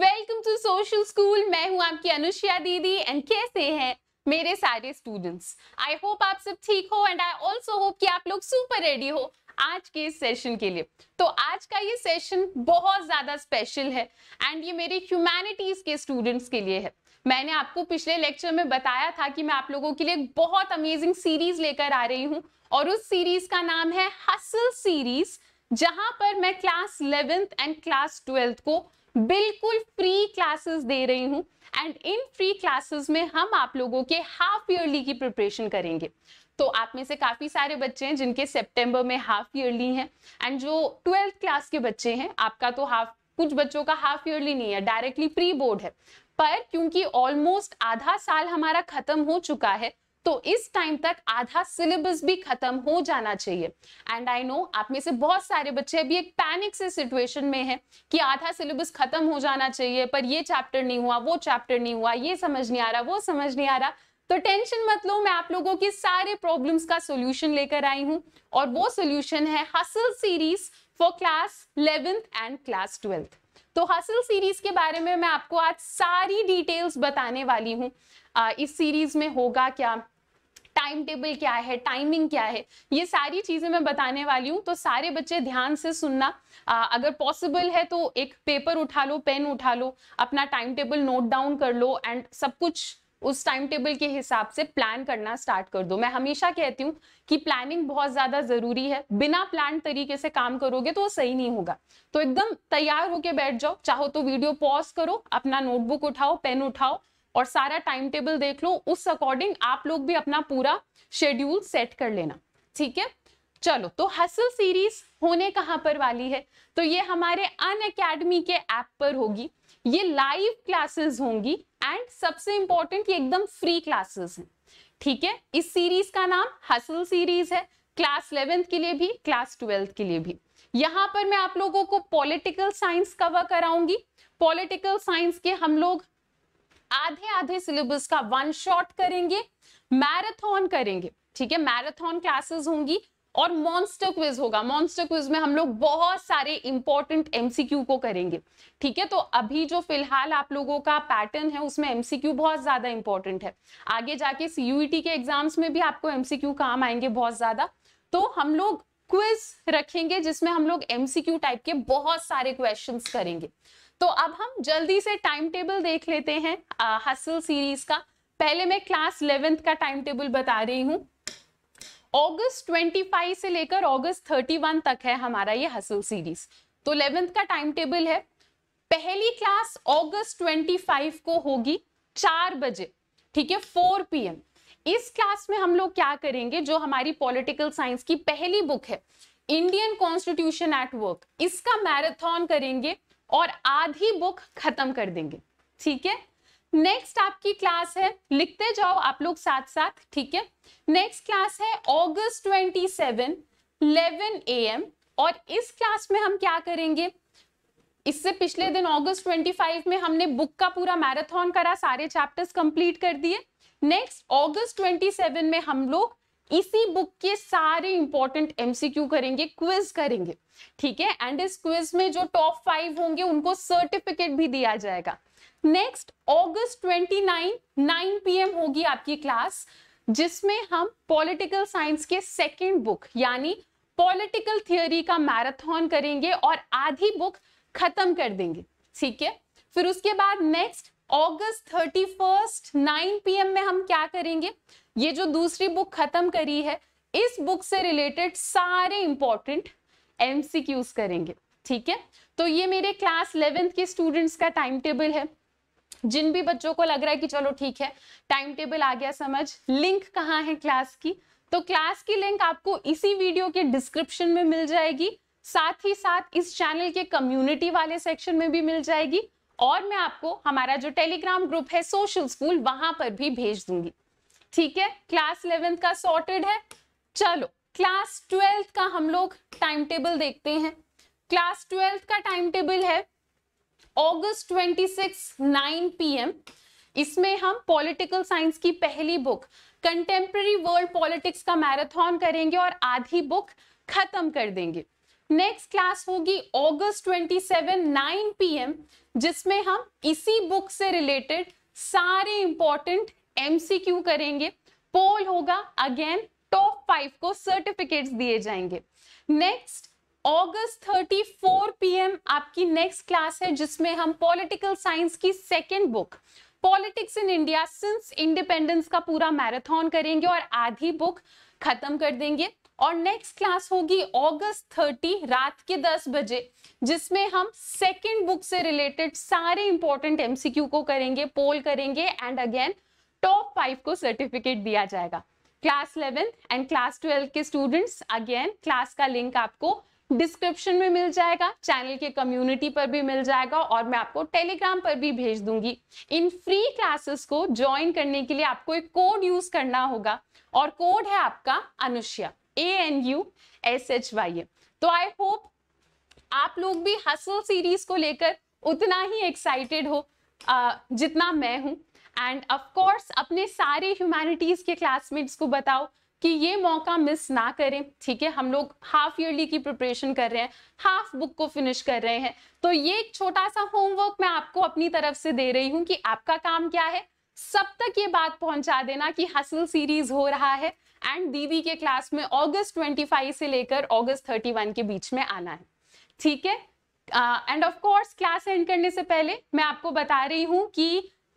welcome to social school मैं हूं आपकी अनुष्या दीदी एंड कैसे हैं मेरे सारे स्टूडेंट्स आई होप आप सब ठीक हो एंड आई आल्सो होप कि आप लोग सुपर रेडी हो आज के इस सेशन के लिए तो आज का ये सेशन बहुत ज्यादा स्पेशल है एंड ये मेरे ह्यूमैनिटीज के स्टूडेंट्स के लिए है मैंने आपको पिछले लेक्चर में बताया था कि मैं आप लोगों के लिए बहुत अमेजिंग सीरीज लेकर आ रही हूँ और उस सीरीज का नाम है हसल सीरीज जहां पर मैं class eleventh and class twelfth को बिल्कुल फ्री क्लासेस दे रही हूँ एंड इन फ्री क्लासेस में हम आप लोगों के हाफ ईयरली की प्रिपरेशन करेंगे तो आप में से काफ़ी सारे बच्चे हैं जिनके सितंबर में हाफ ईयरली हैं एंड जो ट्वेल्थ क्लास के बच्चे हैं आपका तो हाफ कुछ बच्चों का हाफ ईयरली नहीं है डायरेक्टली प्री बोर्ड है पर क्योंकि ऑलमोस्ट आधा साल हमारा खत्म हो चुका है तो इस टाइम तक आधा सिलेबस भी खत्म हो जाना चाहिए एंड आई नो आप में से बहुत सारे बच्चे अभी एक पैनिक से सिचुएशन में है कि आधा सिलेबस खत्म हो जाना चाहिए पर ये चैप्टर नहीं हुआ वो चैप्टर नहीं हुआ ये समझ नहीं आ रहा वो समझ नहीं आ रहा तो टेंशन मत लो मैं आप लोगों की सारे प्रॉब्लम्स का सोल्यूशन लेकर आई हूँ और वो सोल्यूशन है hustle series for class eleventh and class twelfth तो हसल सीरीज के बारे में मैं आपको आज सारी डिटेल्स बताने वाली हूँ इस सीरीज में होगा क्या टाइम टेबल क्या है टाइमिंग क्या है ये सारी चीज़ें मैं बताने वाली हूँ तो सारे बच्चे ध्यान से सुनना आ, अगर पॉसिबल है तो एक पेपर उठा लो पेन उठा लो अपना टाइम टेबल नोट डाउन कर लो एंड सब कुछ उस टाइम टेबल के हिसाब से प्लान करना स्टार्ट कर दो मैं हमेशा कहती हूँ कि प्लानिंग बहुत ज्यादा जरूरी है बिना प्लान तरीके से काम करोगे तो वो सही नहीं होगा तो एकदम तैयार होके बैठ जाओ चाहो तो वीडियो पॉज करो अपना नोटबुक उठाओ पेन उठाओ और सारा टाइम टेबल देख लो उस अकॉर्डिंग आप लोग भी अपना पूरा शेड्यूल सेट कर लेना ठीक है चलो तो हसल सीरीज होने कहां पर वाली है तो ये हमारे अन अकेडमी के ऐप पर होगी ये लाइव क्लासेस होंगी एंड सबसे इंपॉर्टेंट ये एकदम फ्री क्लासेस हैं ठीक है इस सीरीज का नाम हसल सीरीज है क्लास इलेवेंथ के लिए भी क्लास ट्वेल्थ के लिए भी यहां पर मैं आप लोगों को पॉलिटिकल साइंस कवर कराऊंगी पॉलिटिकल साइंस के हम लोग आधे आधे सिलेबस का वन शॉट करेंगे मैराथन करेंगे ठीक है मैराथन क्लासेस होंगी और मॉन्स्टर क्विज होगा मॉन्स्टर क्विज में हम लोग बहुत सारे इंपॉर्टेंट एमसीक्यू को करेंगे ठीक है तो अभी जो फिलहाल आप लोगों का पैटर्न है उसमें एमसीक्यू बहुत ज्यादा इंपॉर्टेंट है आगे जाके सीयूईटी e के एग्जाम्स में भी आपको एमसीक्यू काम आएंगे बहुत ज्यादा तो हम लोग क्विज रखेंगे जिसमें हम लोग एमसीक्यू टाइप के बहुत सारे क्वेश्चन करेंगे तो अब हम जल्दी से टाइम टेबल देख लेते हैं हसल सीरीज का पहले मैं क्लास इलेवेंथ का टाइम टेबल बता रही हूँ अगस्त 25 से लेकर अगस्त 31 तक है हमारा ये हसल सीरीज तो इलेवेंथ का टाइम टेबल है पहली क्लास अगस्त 25 को होगी चार बजे ठीक है 4 पीएम इस क्लास में हम लोग क्या करेंगे जो हमारी पॉलिटिकल साइंस की पहली बुक है इंडियन कॉन्स्टिट्यूशन एट वर्क इसका मैराथन करेंगे और आधी बुक खत्म कर देंगे ठीक है नेक्स्ट आपकी क्लास है लिखते जाओ आप लोग साथ साथ ठीक है नेक्स्ट क्लास है August twenty seven eleven A M और इस क्लास में हम क्या करेंगे इससे पिछले दिन अगस्त 25 में हमने बुक का पूरा मैराथन करा सारे चैप्टर्स कंप्लीट कर दिए नेक्स्ट अगस्त 27 में हम लोग इसी बुक के सारे इंपॉर्टेंट एमसीक्यू करेंगे क्विज करेंगे ठीक है एंड इस क्विज में जो टॉप फाइव होंगे उनको सर्टिफिकेट भी दिया जाएगा नेक्स्ट अगस्त 29 9 पीएम होगी आपकी क्लास जिसमें हम पॉलिटिकल साइंस के सेकेंड बुक यानी पॉलिटिकल थियोरी का मैराथन करेंगे और आधी बुक खत्म कर देंगे ठीक है फिर उसके बाद नेक्स्ट अगस्त 31 9 पीएम में हम क्या करेंगे ये जो दूसरी बुक खत्म करी है इस बुक से रिलेटेड सारे इंपॉर्टेंट एमसीक्यूज करेंगे ठीक है तो ये मेरे क्लास इलेवेंथ के स्टूडेंट्स का टाइम टेबल है जिन भी बच्चों को लग रहा है कि चलो ठीक है टाइम टेबल आ गया समझ लिंक कहाँ है क्लास की तो क्लास की लिंक आपको इसी वीडियो के डिस्क्रिप्शन में मिल जाएगी साथ ही साथ इस चैनल के कम्युनिटी वाले सेक्शन में भी मिल जाएगी और मैं आपको हमारा जो टेलीग्राम ग्रुप है सोशल स्कूल वहां पर भी भेज दूंगी ठीक है क्लास इलेवेंथ का सॉर्टेड है चलो क्लास ट्वेल्थ का हम लोग टाइम टेबल देखते हैं क्लास ट्वेल्थ का टाइम टेबल है अगस्त 26 9 पीएम इसमें हम पॉलिटिकल साइंस की पहली बुक कंटेम्प्रेरी वर्ल्ड पॉलिटिक्स का मैराथन करेंगे और आधी बुक खत्म कर देंगे नेक्स्ट क्लास होगी अगस्त 27 9 पीएम जिसमें हम इसी बुक से रिलेटेड सारे इंपॉर्टेंट एमसीक्यू करेंगे पोल होगा अगेन टॉप फाइव को सर्टिफिकेट्स दिए जाएंगे नेक्स्ट अगस्त 34 पीएम आपकी नेक्स्ट क्लास है जिसमें हम पॉलिटिकल साइंस की second book politics in India since independence का पूरा मैराथन करेंगे और आधी बुक खत्म कर देंगे और नेक्स्ट क्लास होगी अगस्त थर्टी रात के दस बजे जिसमें हम सेकंड बुक से रिलेटेड सारे इंपॉर्टेंट एमसीक्यू को करेंगे पोल करेंगे एंड अगेन टॉप फाइव को सर्टिफिकेट दिया जाएगा class eleventh and class twelve के स्टूडेंट्स अगेन क्लास का लिंक आपको डिस्क्रिप्शन में मिल जाएगा चैनल के कम्युनिटी पर भी मिल जाएगा और मैं आपको टेलीग्राम पर भी भेज दूंगी इन फ्री क्लासेस को ज्वाइन करने के लिए आपको एक कोड यूज करना होगा और कोड है आपका Anushya A N U S H Y M तो आई होप आप लोग भी हसल सीरीज को लेकर उतना ही एक्साइटेड हो जितना मैं हूँ एंड ऑफकोर्स अपने सारे ह्यूमैनिटीज के क्लासमेट्स को बताओ कि ये मौका मिस ना करें ठीक है हम लोग हाफ ईयरली की प्रिपरेशन कर रहे हैं हाफ बुक को फिनिश कर रहे हैं तो ये एक छोटा सा होमवर्क मैं आपको अपनी तरफ से दे रही हूँ कि आपका काम क्या है सब तक ये बात पहुंचा देना कि हसल सीरीज हो रहा है एंड दीदी के क्लास में अगस्त 25 से लेकर अगस्त 31 के बीच में आना है ठीक है and of course class end करने से पहले मैं आपको बता रही हूं कि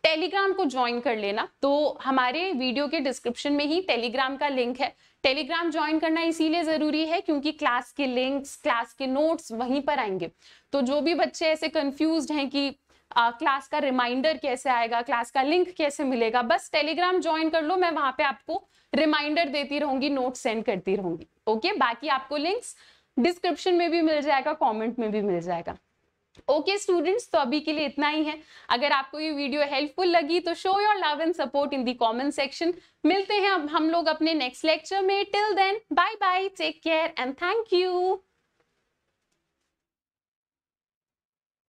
टेलीग्राम को ज्वाइन कर लेना तो हमारे वीडियो के डिस्क्रिप्शन में ही टेलीग्राम का लिंक है टेलीग्राम ज्वाइन करना इसीलिए ज़रूरी है क्योंकि क्लास के लिंक्स क्लास के नोट्स वहीं पर आएंगे तो जो भी बच्चे ऐसे कंफ्यूज्ड हैं कि क्लास का रिमाइंडर कैसे आएगा क्लास का लिंक कैसे मिलेगा बस टेलीग्राम ज्वाइन कर लो मैं वहां पे आपको रिमाइंडर देती रहूंगी नोट सेंड करती रहूंगी ओके बाकी आपको लिंक्स डिस्क्रिप्शन में भी मिल जाएगा कमेंट में भी मिल जाएगा ओके okay, स्टूडेंट्स तो अभी के लिए इतना ही है अगर आपको ये वीडियो हेल्पफुल लगी तो show your love and support in the comment section मिलते हैं अब हम लोग अपने नेक्स्ट लेक्चर में till then bye bye take care and thank you